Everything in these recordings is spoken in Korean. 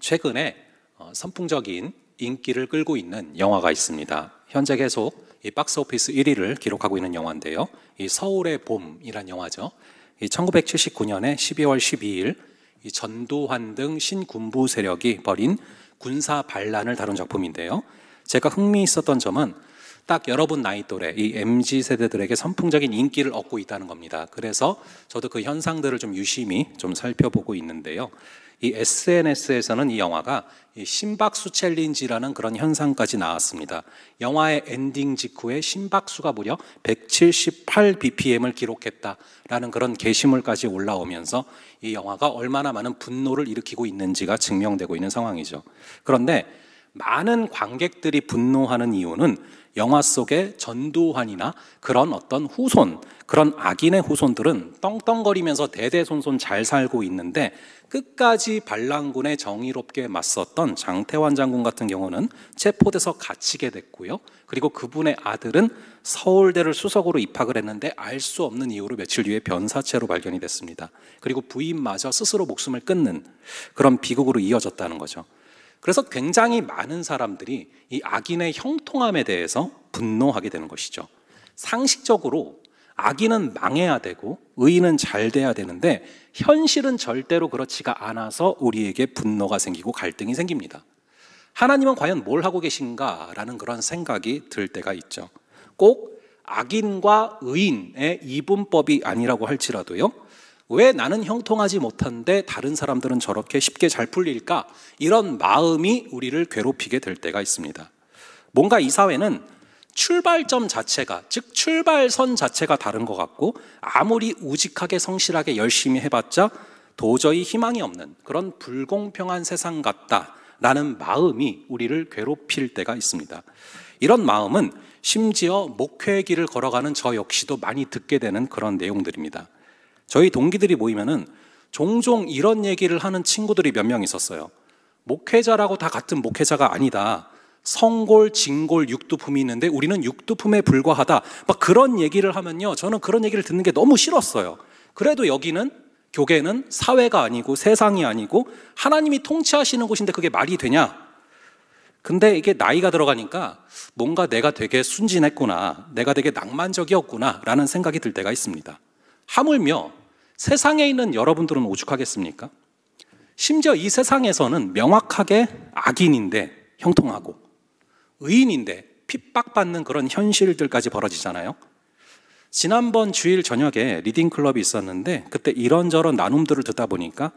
최근에 어, 선풍적인 인기를 끌고 있는 영화가 있습니다. 현재 계속 이 박스 오피스 1위를 기록하고 있는 영화인데요. 이 서울의 봄이란 영화죠. 이 1979년에 12월 12일 이 전두환 등 신군부 세력이 벌인 군사 반란을 다룬 작품인데요. 제가 흥미 있었던 점은 딱 여러분 나이 또래 이 MZ 세대들에게 선풍적인 인기를 얻고 있다는 겁니다. 그래서 저도 그 현상들을 좀 유심히 좀 살펴보고 있는데요. 이 SNS에서는 이 영화가 이 심박수 챌린지라는 그런 현상까지 나왔습니다. 영화의 엔딩 직후에 심박수가 무려 178bpm을 기록했다라는 그런 게시물까지 올라오면서 이 영화가 얼마나 많은 분노를 일으키고 있는지가 증명되고 있는 상황이죠. 그런데 많은 관객들이 분노하는 이유는 영화 속의 전두환이나 그런 어떤 후손, 그런 악인의 후손들은 떵떵거리면서 대대손손 잘 살고 있는데 끝까지 반란군에 정의롭게 맞섰던 장태환 장군 같은 경우는 체포돼서 갇히게 됐고요. 그리고 그분의 아들은 서울대를 수석으로 입학을 했는데 알 수 없는 이유로 며칠 뒤에 변사체로 발견이 됐습니다. 그리고 부인마저 스스로 목숨을 끊는 그런 비극으로 이어졌다는 거죠. 그래서 굉장히 많은 사람들이 이 악인의 형통함에 대해서 분노하게 되는 것이죠. 상식적으로 악인은 망해야 되고 의인은 잘 돼야 되는데 현실은 절대로 그렇지가 않아서 우리에게 분노가 생기고 갈등이 생깁니다. 하나님은 과연 뭘 하고 계신가라는 그런 생각이 들 때가 있죠. 꼭 악인과 의인의 이분법이 아니라고 할지라도요. 왜 나는 형통하지 못한데 다른 사람들은 저렇게 쉽게 잘 풀릴까? 이런 마음이 우리를 괴롭히게 될 때가 있습니다. 뭔가 이 사회는 출발점 자체가, 즉, 출발선 자체가 다른 것 같고, 아무리 우직하게 성실하게 열심히 해봤자 도저히 희망이 없는 그런 불공평한 세상 같다라는 마음이 우리를 괴롭힐 때가 있습니다. 이런 마음은 심지어 목회의 길을 걸어가는 저 역시도 많이 듣게 되는 그런 내용들입니다. 저희 동기들이 모이면은 종종 이런 얘기를 하는 친구들이 몇 명 있었어요. 목회자라고 다 같은 목회자가 아니다. 성골, 진골, 육두품이 있는데 우리는 육두품에 불과하다. 막 그런 얘기를 하면요. 저는 그런 얘기를 듣는 게 너무 싫었어요. 그래도 여기는 교계는 사회가 아니고 세상이 아니고 하나님이 통치하시는 곳인데 그게 말이 되냐? 근데 이게 나이가 들어가니까 뭔가 내가 되게 순진했구나. 내가 되게 낭만적이었구나. 라는 생각이 들 때가 있습니다. 하물며 세상에 있는 여러분들은 오죽하겠습니까? 심지어 이 세상에서는 명확하게 악인인데 형통하고 의인인데 핍박받는 그런 현실들까지 벌어지잖아요. 지난번 주일 저녁에 리딩 클럽이 있었는데 그때 이런저런 나눔들을 듣다 보니까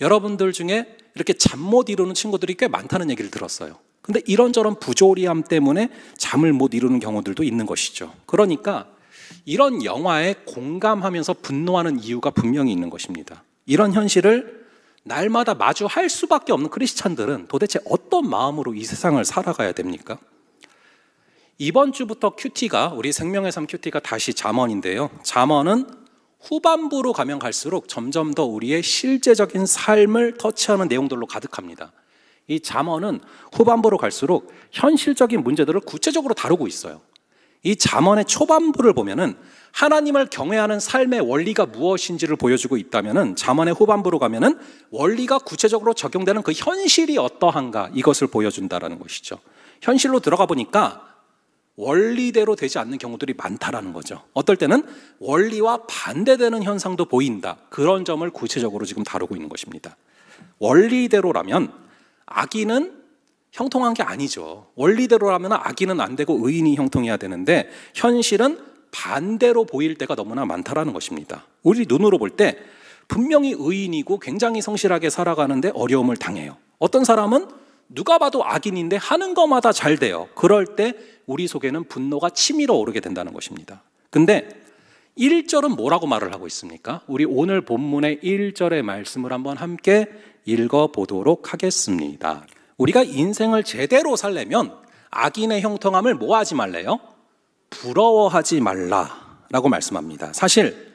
여러분들 중에 이렇게 잠 못 이루는 친구들이 꽤 많다는 얘기를 들었어요. 근데 이런저런 부조리함 때문에 잠을 못 이루는 경우들도 있는 것이죠. 그러니까 이런 영화에 공감하면서 분노하는 이유가 분명히 있는 것입니다. 이런 현실을 날마다 마주할 수밖에 없는 크리스찬들은 도대체 어떤 마음으로 이 세상을 살아가야 됩니까? 이번 주부터 큐티가 우리 생명의 삶 큐티가 다시 잠언인데요. 잠언은 후반부로 가면 갈수록 점점 더 우리의 실제적인 삶을 터치하는 내용들로 가득합니다. 이 잠언은 후반부로 갈수록 현실적인 문제들을 구체적으로 다루고 있어요. 이 잠언의 초반부를 보면은 하나님을 경외하는 삶의 원리가 무엇인지를 보여주고 있다면은 잠언의 후반부로 가면은 원리가 구체적으로 적용되는 그 현실이 어떠한가 이것을 보여준다라는 것이죠. 현실로 들어가 보니까 원리대로 되지 않는 경우들이 많다라는 거죠. 어떨 때는 원리와 반대되는 현상도 보인다. 그런 점을 구체적으로 지금 다루고 있는 것입니다. 원리대로라면 악인은 형통한 게 아니죠. 원리대로라면 악인은 안 되고 의인이 형통해야 되는데 현실은 반대로 보일 때가 너무나 많다라는 것입니다. 우리 눈으로 볼 때 분명히 의인이고 굉장히 성실하게 살아가는데 어려움을 당해요. 어떤 사람은 누가 봐도 악인인데 하는 것마다 잘 돼요. 그럴 때 우리 속에는 분노가 치밀어 오르게 된다는 것입니다. 근데 1절은 뭐라고 말을 하고 있습니까? 우리 오늘 본문의 1절의 말씀을 한번 함께 읽어보도록 하겠습니다. 우리가 인생을 제대로 살려면 악인의 형통함을 뭐하지 말래요? 부러워하지 말라라고 말씀합니다. 사실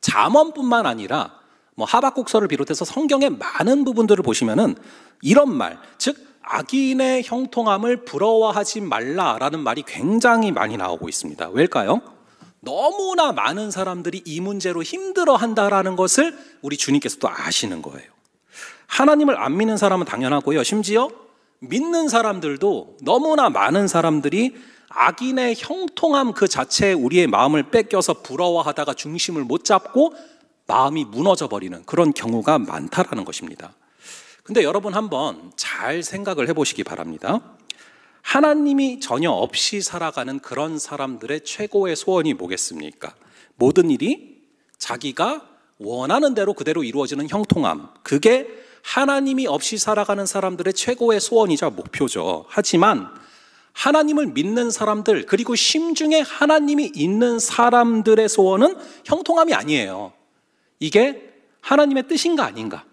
잠언뿐만 아니라 뭐 하박국서를 비롯해서 성경의 많은 부분들을 보시면은 이런 말, 즉 악인의 형통함을 부러워하지 말라라는 말이 굉장히 많이 나오고 있습니다. 왜일까요? 너무나 많은 사람들이 이 문제로 힘들어 한다라는 것을 우리 주님께서도 아시는 거예요. 하나님을 안 믿는 사람은 당연하고요. 심지어 믿는 사람들도 너무나 많은 사람들이 악인의 형통함 그 자체에 우리의 마음을 뺏겨서 부러워하다가 중심을 못 잡고 마음이 무너져 버리는 그런 경우가 많다라는 것입니다. 근데 여러분 한번 잘 생각을 해 보시기 바랍니다. 하나님이 전혀 없이 살아가는 그런 사람들의 최고의 소원이 뭐겠습니까? 모든 일이 자기가 원하는 대로 그대로 이루어지는 형통함. 그게 하나님이 없이 살아가는 사람들의 최고의 소원이자 목표죠. 하지만 하나님을 믿는 사람들, 그리고 심중에 하나님이 있는 사람들의 소원은 형통함이 아니에요. 이게 하나님의 뜻인가 아닌가?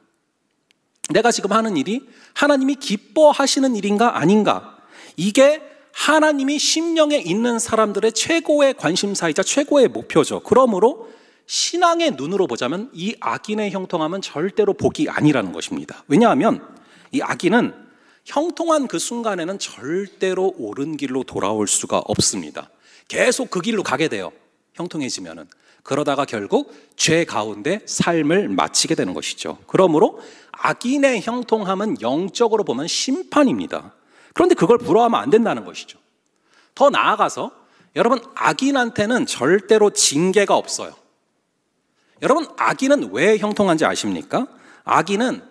내가 지금 하는 일이 하나님이 기뻐하시는 일인가 아닌가? 이게 하나님이 심령에 있는 사람들의 최고의 관심사이자 최고의 목표죠. 그러므로 신앙의 눈으로 보자면 이 악인의 형통함은 절대로 복이 아니라는 것입니다. 왜냐하면 이 악인은 형통한 그 순간에는 절대로 옳은 길로 돌아올 수가 없습니다. 계속 그 길로 가게 돼요. 형통해지면은. 그러다가 결국 죄 가운데 삶을 마치게 되는 것이죠. 그러므로 악인의 형통함은 영적으로 보면 심판입니다. 그런데 그걸 부러워하면 안 된다는 것이죠. 더 나아가서 여러분 악인한테는 절대로 징계가 없어요. 여러분, 악인은 왜 형통한지 아십니까? 악인은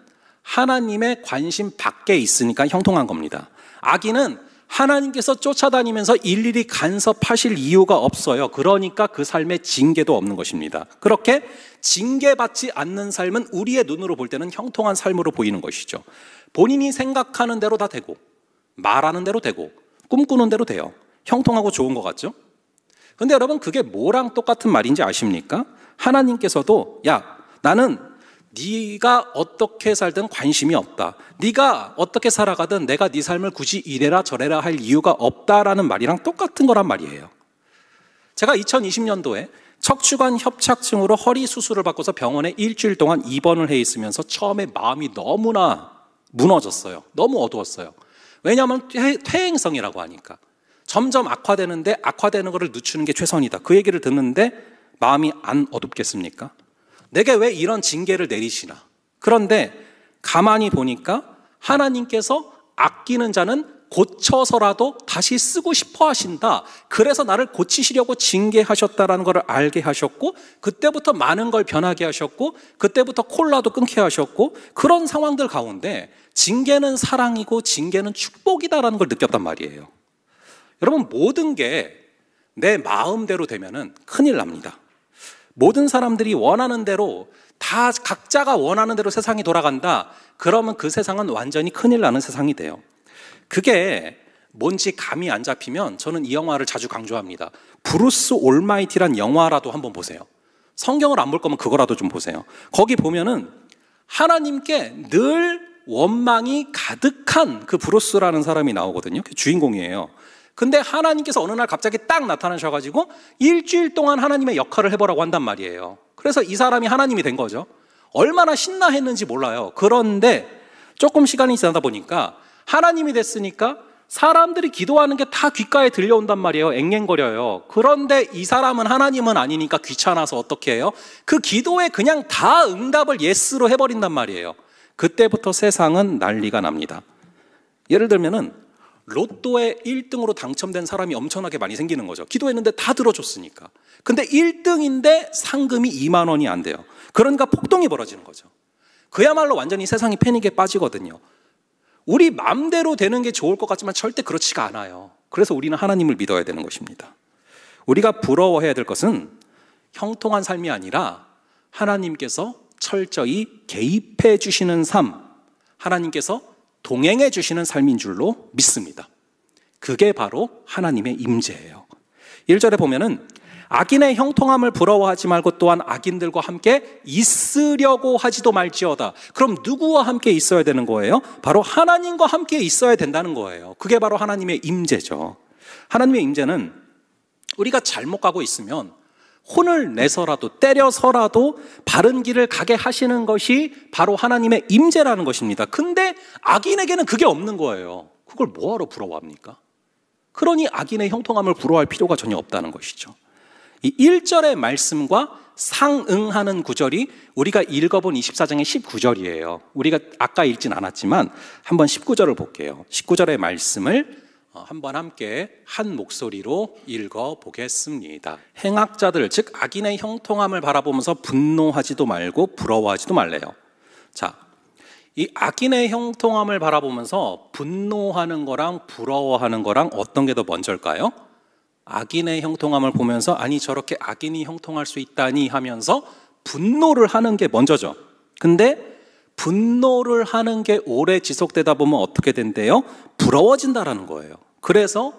하나님의 관심 밖에 있으니까 형통한 겁니다. 악인은 하나님께서 쫓아다니면서 일일이 간섭하실 이유가 없어요. 그러니까 그 삶에 징계도 없는 것입니다. 그렇게 징계받지 않는 삶은 우리의 눈으로 볼 때는 형통한 삶으로 보이는 것이죠. 본인이 생각하는 대로 다 되고, 말하는 대로 되고, 꿈꾸는 대로 돼요. 형통하고 좋은 것 같죠? 근데 여러분, 그게 뭐랑 똑같은 말인지 아십니까? 하나님께서도 야 나는 네가 어떻게 살든 관심이 없다. 네가 어떻게 살아가든 내가 네 삶을 굳이 이래라 저래라 할 이유가 없다라는 말이랑 똑같은 거란 말이에요. 제가 2020년도에 척추관 협착증으로 허리 수술을 받고서 병원에 일주일 동안 입원을 해 있으면서 처음에 마음이 너무나 무너졌어요. 너무 어두웠어요. 왜냐하면 퇴행성이라고 하니까. 점점 악화되는데 악화되는 것을 늦추는 게 최선이다. 그 얘기를 듣는데 마음이 안 어둡겠습니까? 내게 왜 이런 징계를 내리시나? 그런데 가만히 보니까 하나님께서 아끼는 자는 고쳐서라도 다시 쓰고 싶어 하신다. 그래서 나를 고치시려고 징계하셨다라는 것을 알게 하셨고, 그때부터 많은 걸 변하게 하셨고, 그때부터 콜라도 끊게 하셨고, 그런 상황들 가운데 징계는 사랑이고 징계는 축복이다라는 걸 느꼈단 말이에요. 여러분, 모든 게 내 마음대로 되면 큰일 납니다. 모든 사람들이 원하는 대로 다 각자가 원하는 대로 세상이 돌아간다. 그러면 그 세상은 완전히 큰일 나는 세상이 돼요. 그게 뭔지 감이 안 잡히면 저는 이 영화를 자주 강조합니다. 브루스 올마이티란 영화라도 한번 보세요. 성경을 안 볼 거면 그거라도 좀 보세요. 거기 보면은 하나님께 늘 원망이 가득한 그 브루스라는 사람이 나오거든요. 주인공이에요. 근데 하나님께서 어느 날 갑자기 딱 나타나셔가지고 일주일 동안 하나님의 역할을 해보라고 한단 말이에요. 그래서 이 사람이 하나님이 된 거죠. 얼마나 신나했는지 몰라요. 그런데 조금 시간이 지나다 보니까 하나님이 됐으니까 사람들이 기도하는 게 다 귓가에 들려온단 말이에요. 앵앵거려요. 그런데 이 사람은 하나님은 아니니까 귀찮아서 어떻게 해요? 그 기도에 그냥 다 응답을 예스로 해버린단 말이에요. 그때부터 세상은 난리가 납니다. 예를 들면은 로또에 1등으로 당첨된 사람이 엄청나게 많이 생기는 거죠. 기도했는데 다 들어줬으니까. 근데 1등인데 상금이 2만 원이 안 돼요. 그러니까 폭동이 벌어지는 거죠. 그야말로 완전히 세상이 패닉에 빠지거든요. 우리 맘대로 되는 게 좋을 것 같지만 절대 그렇지가 않아요. 그래서 우리는 하나님을 믿어야 되는 것입니다. 우리가 부러워해야 될 것은 형통한 삶이 아니라 하나님께서 철저히 개입해 주시는 삶, 하나님께서 동행해 주시는 삶인 줄로 믿습니다. 그게 바로 하나님의 임재예요. 1절에 보면은 악인의 형통함을 부러워하지 말고 또한 악인들과 함께 있으려고 하지도 말지어다. 그럼 누구와 함께 있어야 되는 거예요? 바로 하나님과 함께 있어야 된다는 거예요. 그게 바로 하나님의 임재죠. 하나님의 임재는 우리가 잘못 가고 있으면 혼을 내서라도 때려서라도 바른 길을 가게 하시는 것이 바로 하나님의 임재라는 것입니다. 근데 악인에게는 그게 없는 거예요. 그걸 뭐하러 부러워합니까? 그러니 악인의 형통함을 부러워할 필요가 전혀 없다는 것이죠. 이 1절의 말씀과 상응하는 구절이 우리가 읽어본 24장의 19절이에요. 우리가 아까 읽진 않았지만 한번 19절을 볼게요. 19절의 말씀을 어, 한번 함께 한 목소리로 읽어 보겠습니다. 행악자들 즉 악인의 형통함을 바라보면서 분노하지도 말고 부러워하지도 말래요. 자, 이 악인의 형통함을 바라보면서 분노하는 거랑 부러워하는 거랑 어떤 게 더 먼저일까요? 악인의 형통함을 보면서 아니 저렇게 악인이 형통할 수 있다니 하면서 분노를 하는 게 먼저죠. 근데 분노를 하는 게 오래 지속되다 보면 어떻게 된대요? 부러워진다라는 거예요. 그래서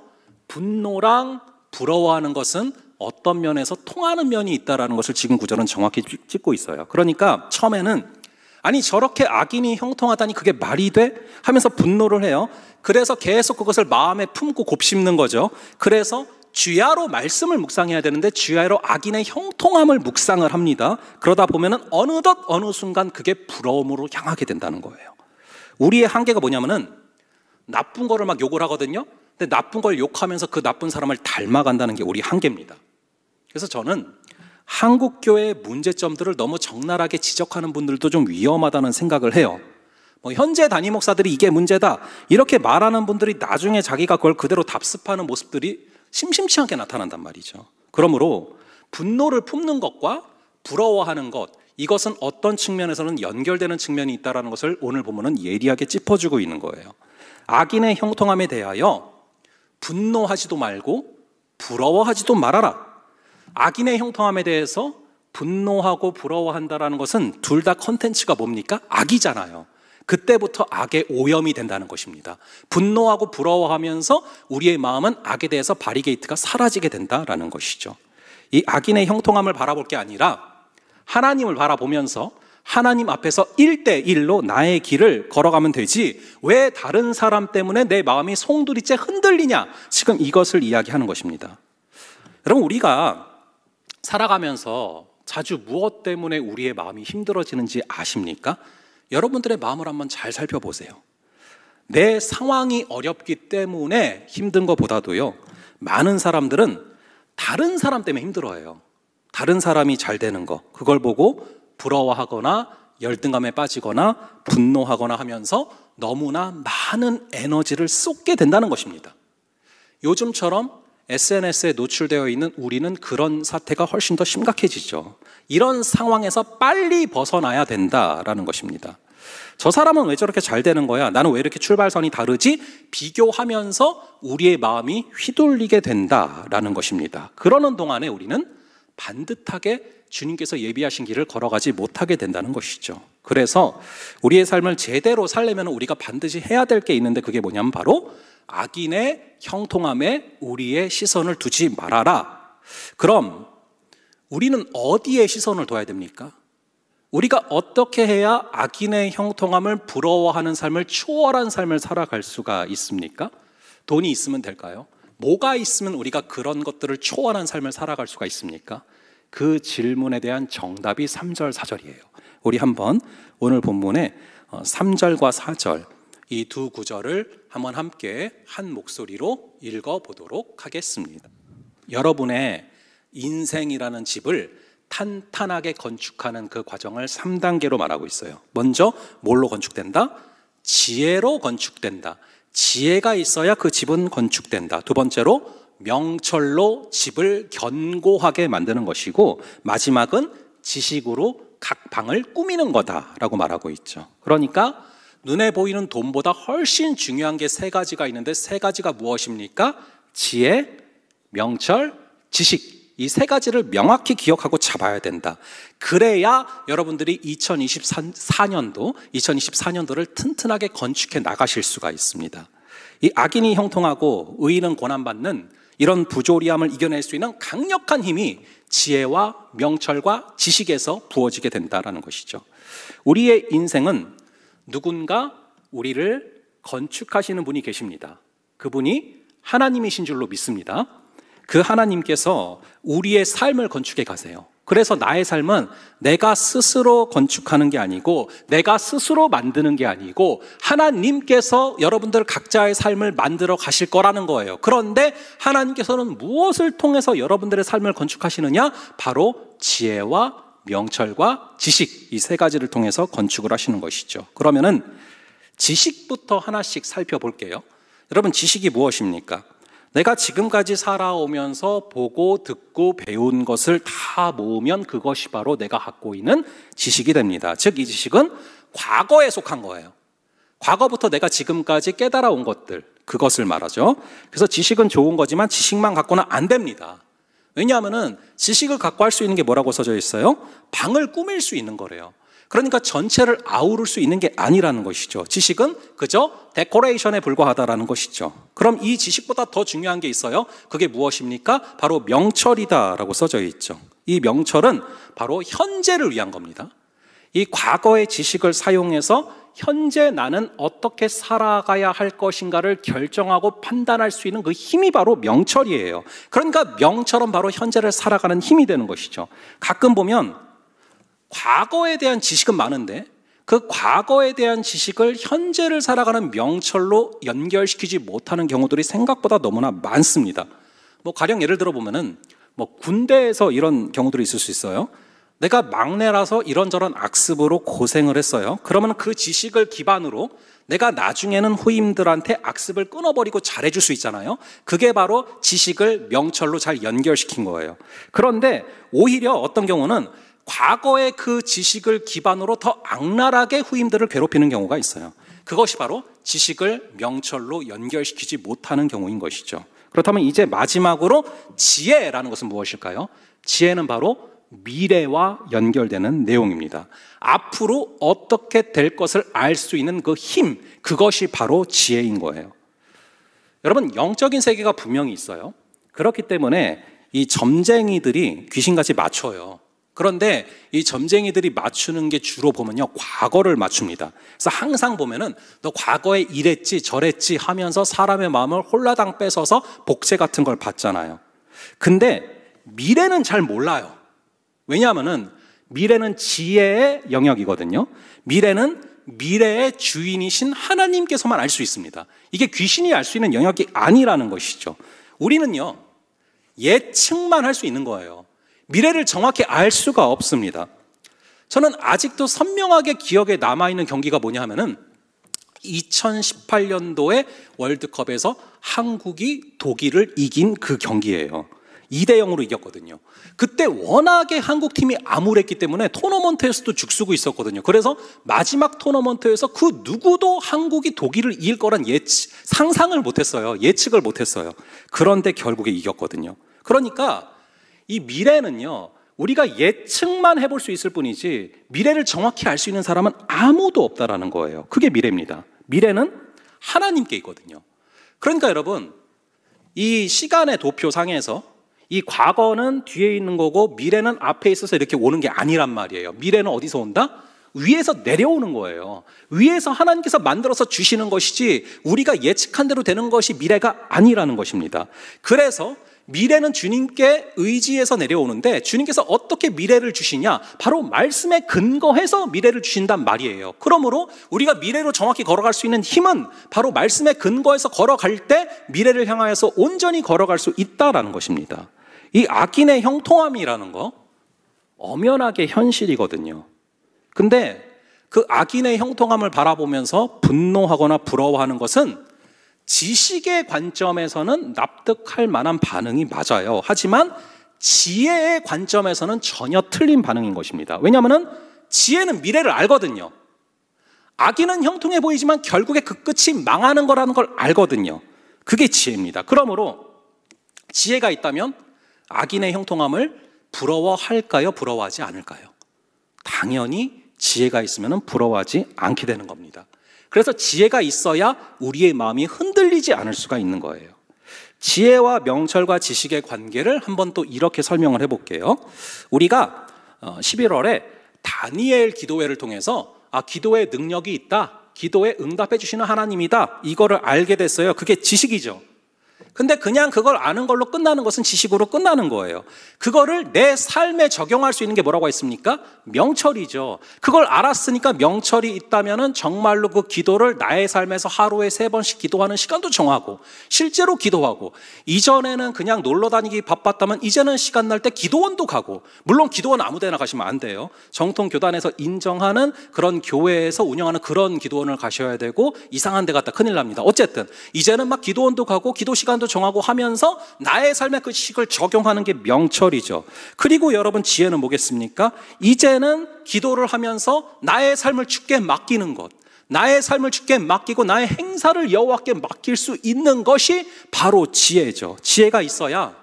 분노랑 부러워하는 것은 어떤 면에서 통하는 면이 있다라는 것을 지금 구절은 정확히 찍고 있어요. 그러니까 처음에는 아니 저렇게 악인이 형통하다니 그게 말이 돼? 하면서 분노를 해요. 그래서 계속 그것을 마음에 품고 곱씹는 거죠. 그래서 주야로 말씀을 묵상해야 되는데 주야로 악인의 형통함을 묵상을 합니다. 그러다 보면은 어느덧 어느 순간 그게 부러움으로 향하게 된다는 거예요. 우리의 한계가 뭐냐면은 나쁜 거를 막 욕을 하거든요. 근데 나쁜 걸 욕하면서 그 나쁜 사람을 닮아간다는 게 우리 한계입니다. 그래서 저는 한국 교회의 문제점들을 너무 적나라하게 지적하는 분들도 좀 위험하다는 생각을 해요. 뭐 현재 단임 목사들이 이게 문제다 이렇게 말하는 분들이 나중에 자기가 그걸 그대로 답습하는 모습들이 심심치 않게 나타난단 말이죠. 그러므로 분노를 품는 것과 부러워하는 것 이것은 어떤 측면에서는 연결되는 측면이 있다라는 것을 오늘 보면은 예리하게 짚어주고 있는 거예요. 악인의 형통함에 대하여 분노하지도 말고 부러워하지도 말아라. 악인의 형통함에 대해서 분노하고 부러워한다라는 것은 둘 다 컨텐츠가 뭡니까? 악이잖아요. 그때부터 악의 오염이 된다는 것입니다. 분노하고 부러워하면서 우리의 마음은 악에 대해서 바리게이트가 사라지게 된다라는 것이죠. 이 악인의 형통함을 바라볼 게 아니라 하나님을 바라보면서 하나님 앞에서 1대1로 나의 길을 걸어가면 되지 왜 다른 사람 때문에 내 마음이 송두리째 흔들리냐 지금 이것을 이야기하는 것입니다. 여러분 우리가 살아가면서 자주 무엇 때문에 우리의 마음이 힘들어지는지 아십니까? 여러분들의 마음을 한번 잘 살펴보세요. 내 상황이 어렵기 때문에 힘든 것보다도요. 많은 사람들은 다른 사람 때문에 힘들어해요. 다른 사람이 잘 되는 거 그걸 보고 부러워하거나 열등감에 빠지거나 분노하거나 하면서 너무나 많은 에너지를 쏟게 된다는 것입니다. 요즘처럼 SNS에 노출되어 있는 우리는 그런 사태가 훨씬 더 심각해지죠. 이런 상황에서 빨리 벗어나야 된다라는 것입니다. 저 사람은 왜 저렇게 잘 되는 거야? 나는 왜 이렇게 출발선이 다르지? 비교하면서 우리의 마음이 휘둘리게 된다라는 것입니다. 그러는 동안에 우리는 반듯하게 주님께서 예비하신 길을 걸어가지 못하게 된다는 것이죠. 그래서 우리의 삶을 제대로 살려면 우리가 반드시 해야 될 게 있는데 그게 뭐냐면 바로 악인의 형통함에 우리의 시선을 두지 말아라. 그럼 우리는 어디에 시선을 둬야 됩니까? 우리가 어떻게 해야 악인의 형통함을 부러워하는 삶을 초월한 삶을 살아갈 수가 있습니까? 돈이 있으면 될까요? 뭐가 있으면 우리가 그런 것들을 초월한 삶을 살아갈 수가 있습니까? 그 질문에 대한 정답이 3절, 4절이에요. 우리 한번 오늘 본문에 3절과 어, 4절 이 두 구절을 한번 함께 한 목소리로 읽어 보도록 하겠습니다. 여러분의 인생이라는 집을 탄탄하게 건축하는 그 과정을 3단계로 말하고 있어요. 먼저 뭘로 건축된다? 지혜로 건축된다. 지혜가 있어야 그 집은 건축된다. 두 번째로 명철로 집을 견고하게 만드는 것이고 마지막은 지식으로 각 방을 꾸미는 거다라고 말하고 있죠. 그러니까 눈에 보이는 돈보다 훨씬 중요한 게 세 가지가 있는데 세 가지가 무엇입니까? 지혜, 명철, 지식. 이 세 가지를 명확히 기억하고 잡아야 된다. 그래야 여러분들이 2024년도, 2024년도를 튼튼하게 건축해 나가실 수가 있습니다. 이 악인이 형통하고 의인은 고난받는 이런 부조리함을 이겨낼 수 있는 강력한 힘이 지혜와 명철과 지식에서 부어지게 된다라는 것이죠. 우리의 인생은 누군가 우리를 건축하시는 분이 계십니다. 그분이 하나님이신 줄로 믿습니다. 그 하나님께서 우리의 삶을 건축해 가세요. 그래서 나의 삶은 내가 스스로 건축하는 게 아니고 내가 스스로 만드는 게 아니고 하나님께서 여러분들 각자의 삶을 만들어 가실 거라는 거예요. 그런데 하나님께서는 무엇을 통해서 여러분들의 삶을 건축하시느냐? 바로 지혜와 명철과 지식 이 세 가지를 통해서 건축을 하시는 것이죠. 그러면은 지식부터 하나씩 살펴볼게요. 여러분 지식이 무엇입니까? 내가 지금까지 살아오면서 보고 듣고 배운 것을 다 모으면 그것이 바로 내가 갖고 있는 지식이 됩니다. 즉, 이 지식은 과거에 속한 거예요. 과거부터 내가 지금까지 깨달아온 것들, 그것을 말하죠. 그래서 지식은 좋은 거지만 지식만 갖고는 안 됩니다. 왜냐하면은 지식을 갖고 할 수 있는 게 뭐라고 써져 있어요? 방을 꾸밀 수 있는 거래요. 그러니까 전체를 아우를 수 있는 게 아니라는 것이죠. 지식은 그저 데코레이션에 불과하다라는 것이죠. 그럼 이 지식보다 더 중요한 게 있어요. 그게 무엇입니까? 바로 명철이다라고 써져 있죠. 이 명철은 바로 현재를 위한 겁니다. 이 과거의 지식을 사용해서 현재 나는 어떻게 살아가야 할 것인가를 결정하고 판단할 수 있는 그 힘이 바로 명철이에요. 그러니까 명처럼 바로 현재를 살아가는 힘이 되는 것이죠. 가끔 보면 과거에 대한 지식은 많은데 그 과거에 대한 지식을 현재를 살아가는 명철로 연결시키지 못하는 경우들이 생각보다 너무나 많습니다. 뭐 가령 예를 들어 보면은 뭐 군대에서 이런 경우들이 있을 수 있어요. 내가 막내라서 이런저런 악습으로 고생을 했어요. 그러면 그 지식을 기반으로 내가 나중에는 후임들한테 악습을 끊어버리고 잘해줄 수 있잖아요. 그게 바로 지식을 명철로 잘 연결시킨 거예요. 그런데 오히려 어떤 경우는 과거의 그 지식을 기반으로 더 악랄하게 후임들을 괴롭히는 경우가 있어요. 그것이 바로 지식을 명철로 연결시키지 못하는 경우인 것이죠. 그렇다면 이제 마지막으로 지혜라는 것은 무엇일까요? 지혜는 바로 미래와 연결되는 내용입니다. 앞으로 어떻게 될 것을 알 수 있는 그 힘, 그것이 바로 지혜인 거예요. 여러분, 영적인 세계가 분명히 있어요. 그렇기 때문에 이 점쟁이들이 귀신같이 맞춰요. 그런데 이 점쟁이들이 맞추는 게 주로 보면요. 과거를 맞춥니다. 그래서 항상 보면은 너 과거에 이랬지 저랬지 하면서 사람의 마음을 홀라당 뺏어서 복제 같은 걸 받잖아요. 근데 미래는 잘 몰라요. 왜냐하면은 미래는 지혜의 영역이거든요. 미래는 미래의 주인이신 하나님께서만 알 수 있습니다. 이게 귀신이 알 수 있는 영역이 아니라는 것이죠. 우리는요. 예측만 할 수 있는 거예요. 미래를 정확히 알 수가 없습니다. 저는 아직도 선명하게 기억에 남아있는 경기가 뭐냐 하면은 2018년도에 월드컵에서 한국이 독일을 이긴 그 경기예요. 2대 0으로 이겼거든요. 그때 워낙에 한국 팀이 암울했기 때문에 토너먼트에서도 죽쓰고 있었거든요. 그래서 마지막 토너먼트에서 그 누구도 한국이 독일을 이길 거란 예측, 상상을 못했어요. 예측을 못했어요. 그런데 결국에 이겼거든요. 그러니까 이 미래는요, 우리가 예측만 해볼 수 있을 뿐이지 미래를 정확히 알 수 있는 사람은 아무도 없다라는 거예요. 그게 미래입니다. 미래는 하나님께 있거든요. 그러니까 여러분, 이 시간의 도표상에서 이 과거는 뒤에 있는 거고 미래는 앞에 있어서 이렇게 오는 게 아니란 말이에요. 미래는 어디서 온다? 위에서 내려오는 거예요. 위에서 하나님께서 만들어서 주시는 것이지 우리가 예측한 대로 되는 것이 미래가 아니라는 것입니다. 그래서 미래는 주님께 의지해서 내려오는데 주님께서 어떻게 미래를 주시냐? 바로 말씀에 근거해서 미래를 주신단 말이에요. 그러므로 우리가 미래로 정확히 걸어갈 수 있는 힘은 바로 말씀에 근거해서 걸어갈 때 미래를 향하여서 온전히 걸어갈 수 있다라는 것입니다. 이악인의 형통함이라는 거 엄연하게 현실이거든요. 근데 그 악인의 형통함을 바라보면서 분노하거나 부러워하는 것은 지식의 관점에서는 납득할 만한 반응이 맞아요. 하지만 지혜의 관점에서는 전혀 틀린 반응인 것입니다. 왜냐하면 지혜는 미래를 알거든요. 악인은 형통해 보이지만 결국에 그 끝이 망하는 거라는 걸 알거든요. 그게 지혜입니다. 그러므로 지혜가 있다면 악인의 형통함을 부러워할까요? 부러워하지 않을까요? 당연히 지혜가 있으면 부러워하지 않게 되는 겁니다. 그래서 지혜가 있어야 우리의 마음이 흔들리지 않을 수가 있는 거예요. 지혜와 명철과 지식의 관계를 한번 또 이렇게 설명을 해볼게요. 우리가 11월에 어, 다니엘 기도회를 통해서 아, 기도의 능력이 있다. 기도에 응답해 주시는 하나님이다. 이거를 알게 됐어요. 그게 지식이죠. 근데 그냥 그걸 아는 걸로 끝나는 것은 지식으로 끝나는 거예요. 그거를 내 삶에 적용할 수 있는 게 뭐라고 했습니까? 명철이죠. 그걸 알았으니까 명철이 있다면 정말로 그 기도를 나의 삶에서 하루에 세 번씩 기도하는 시간도 정하고 실제로 기도하고 이전에는 그냥 놀러 다니기 바빴다면 이제는 시간 날 때 기도원도 가고 물론 기도원 아무 데나 가시면 안 돼요. 정통 교단에서 인정하는 그런 교회에서 운영하는 그런 기도원을 가셔야 되고 이상한 데 갔다 큰일 납니다. 어쨌든 이제는 막 기도원도 가고 기도 시간도 기준도 정하고 하면서 나의 삶의그 식을 적용하는 게 명철이죠. 그리고 여러분 지혜는 뭐겠습니까? 이제는 기도를 하면서 나의 삶을 죽게 맡기는 것. 나의 삶을 주께 맡기고 나의 행사를 여호와께 맡길 수 있는 것이 바로 지혜죠. 지혜가 있어야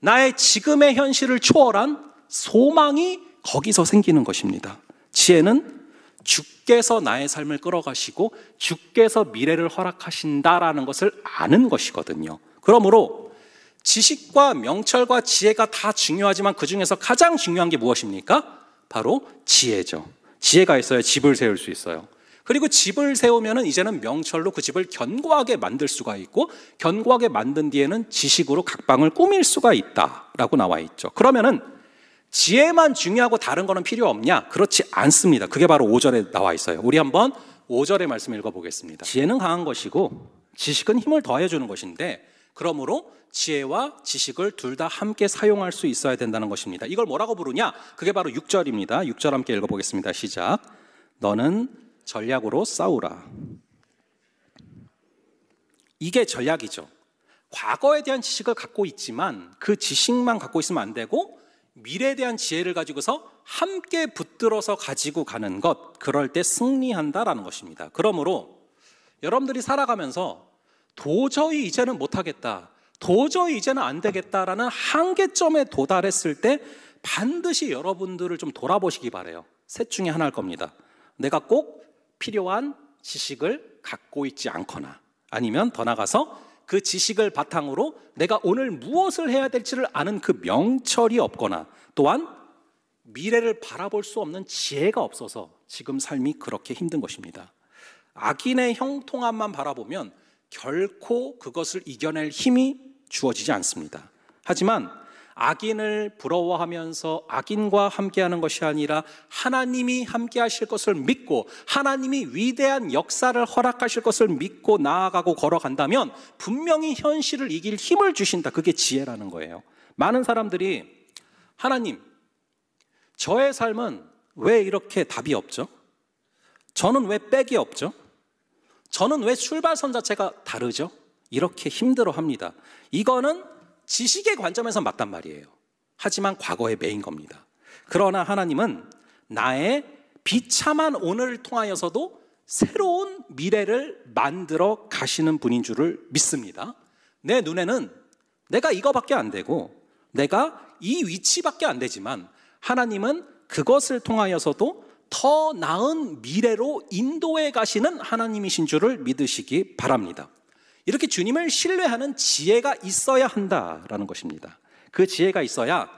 나의 지금의 현실을 초월한 소망이 거기서 생기는 것입니다. 지혜는 주께서 나의 삶을 끌어가시고 주께서 미래를 허락하신다라는 것을 아는 것이거든요. 그러므로 지식과 명철과 지혜가 다 중요하지만 그 중에서 가장 중요한 게 무엇입니까? 바로 지혜죠. 지혜가 있어야 집을 세울 수 있어요. 그리고 집을 세우면 이제는 명철로 그 집을 견고하게 만들 수가 있고 견고하게 만든 뒤에는 지식으로 각방을 꾸밀 수가 있다라고 나와 있죠. 그러면은 지혜만 중요하고 다른 거는 필요 없냐? 그렇지 않습니다. 그게 바로 5절에 나와 있어요. 우리 한번 5절의 말씀 읽어보겠습니다. 지혜는 강한 것이고 지식은 힘을 더해주는 것인데 그러므로 지혜와 지식을 둘 다 함께 사용할 수 있어야 된다는 것입니다. 이걸 뭐라고 부르냐? 그게 바로 6절입니다. 6절 함께 읽어보겠습니다. 시작. 너는 전략으로 싸우라. 이게 전략이죠. 과거에 대한 지식을 갖고 있지만 그 지식만 갖고 있으면 안 되고 미래에 대한 지혜를 가지고서 함께 붙들어서 가지고 가는 것, 그럴 때 승리한다라는 것입니다. 그러므로 여러분들이 살아가면서 도저히 이제는 못하겠다, 도저히 이제는 안 되겠다라는 한계점에 도달했을 때 반드시 여러분들을 좀 돌아보시기 바래요. 셋 중에 하나일 겁니다. 내가 꼭 필요한 지식을 갖고 있지 않거나 아니면 더 나가서 그 지식을 바탕으로 내가 오늘 무엇을 해야 될지를 아는 그 명철이 없거나 또한 미래를 바라볼 수 없는 지혜가 없어서 지금 삶이 그렇게 힘든 것입니다. 악인의 형통함만 바라보면 결코 그것을 이겨낼 힘이 주어지지 않습니다. 하지만 악인을 부러워하면서 악인과 함께하는 것이 아니라 하나님이 함께하실 것을 믿고 하나님이 위대한 역사를 허락하실 것을 믿고 나아가고 걸어간다면 분명히 현실을 이길 힘을 주신다. 그게 지혜라는 거예요. 많은 사람들이 하나님, 저의 삶은 왜 이렇게 답이 없죠? 저는 왜 백이 없죠? 저는 왜 출발선 자체가 다르죠? 이렇게 힘들어 합니다. 이거는 지식의 관점에서 맞단 말이에요. 하지만 과거에 매인 겁니다. 그러나 하나님은 나의 비참한 오늘을 통하여서도 새로운 미래를 만들어 가시는 분인 줄을 믿습니다. 내 눈에는 내가 이거밖에 안 되고 내가 이 위치밖에 안 되지만 하나님은 그것을 통하여서도 더 나은 미래로 인도해 가시는 하나님이신 줄을 믿으시기 바랍니다. 이렇게 주님을 신뢰하는 지혜가 있어야 한다라는 것입니다. 그 지혜가 있어야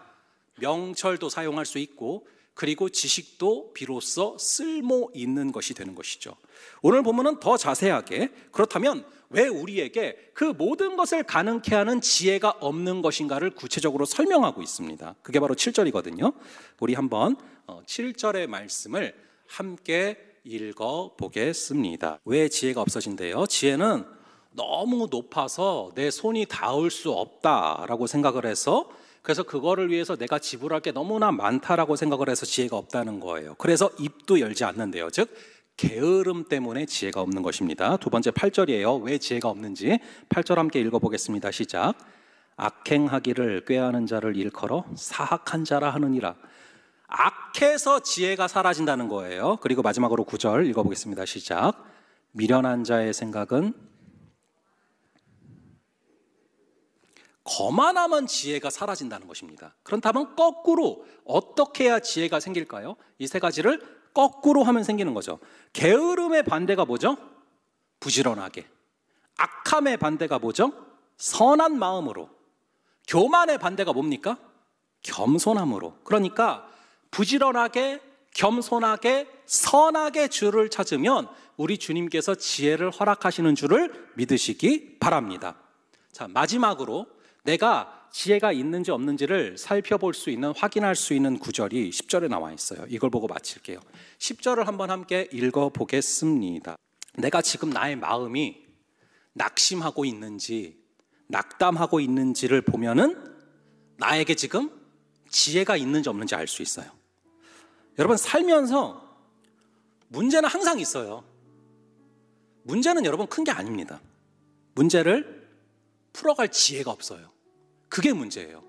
명철도 사용할 수 있고 그리고 지식도 비로소 쓸모 있는 것이 되는 것이죠. 오늘 보면은 더 자세하게 그렇다면 왜 우리에게 그 모든 것을 가능케 하는 지혜가 없는 것인가를 구체적으로 설명하고 있습니다. 그게 바로 7절이거든요. 우리 한번 7절의 어, 말씀을 함께 읽어 보겠습니다. 왜 지혜가 없어진대요? 지혜는 너무 높아서 내 손이 닿을 수 없다라고 생각을 해서 그래서 그거를 위해서 내가 지불할 게 너무나 많다라고 생각을 해서 지혜가 없다는 거예요. 그래서 입도 열지 않는데요. 즉 게으름 때문에 지혜가 없는 것입니다. 두 번째 8절이에요. 왜 지혜가 없는지 8절 함께 읽어 보겠습니다. 시작. 악행하기를 꾀하는 자를 일컬어 사악한 자라 하느니라. 악해서 지혜가 사라진다는 거예요. 그리고 마지막으로 9절 읽어 보겠습니다. 시작. 미련한 자의 생각은 거만하면 지혜가 사라진다는 것입니다. 그런다면 거꾸로 어떻게 해야 지혜가 생길까요? 이 세 가지를 거꾸로 하면 생기는 거죠. 게으름의 반대가 뭐죠? 부지런하게. 악함의 반대가 뭐죠? 선한 마음으로. 교만의 반대가 뭡니까? 겸손함으로. 그러니까 부지런하게, 겸손하게, 선하게 주를 찾으면 우리 주님께서 지혜를 허락하시는 줄을 믿으시기 바랍니다. 자, 마지막으로 내가 지혜가 있는지 없는지를 살펴볼 수 있는 확인할 수 있는 구절이 10절에 나와 있어요. 이걸 보고 마칠게요. 10절을 한번 함께 읽어 보겠습니다. 내가 지금 나의 마음이 낙심하고 있는지 낙담하고 있는지를 보면은 나에게 지금 지혜가 있는지 없는지 알 수 있어요. 여러분 살면서 문제는 항상 있어요. 문제는 여러분 큰 게 아닙니다. 문제를 풀어갈 지혜가 없어요. 그게 문제예요.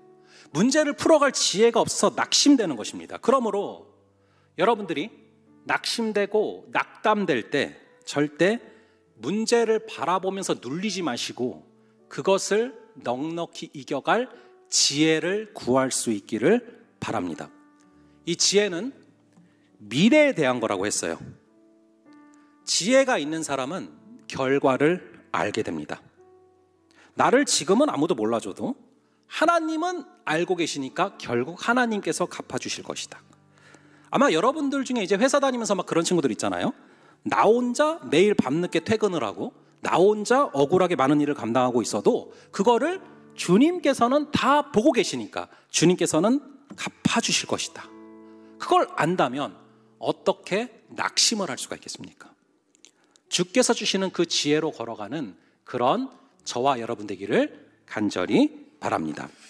문제를 풀어갈 지혜가 없어서 낙심되는 것입니다. 그러므로 여러분들이 낙심되고 낙담될 때 절대 문제를 바라보면서 눌리지 마시고 그것을 넉넉히 이겨갈 지혜를 구할 수 있기를 바랍니다. 이 지혜는 미래에 대한 거라고 했어요. 지혜가 있는 사람은 결과를 알게 됩니다. 나를 지금은 아무도 몰라줘도 하나님은 알고 계시니까 결국 하나님께서 갚아주실 것이다. 아마 여러분들 중에 이제 회사 다니면서 막 그런 친구들 있잖아요. 나 혼자 매일 밤늦게 퇴근을 하고 나 혼자 억울하게 많은 일을 감당하고 있어도 그거를 주님께서는 다 보고 계시니까 주님께서는 갚아주실 것이다. 그걸 안다면 어떻게 낙심을 할 수가 있겠습니까? 주께서 주시는 그 지혜로 걸어가는 그런 저와 여러분 되기를 간절히 바랍니다.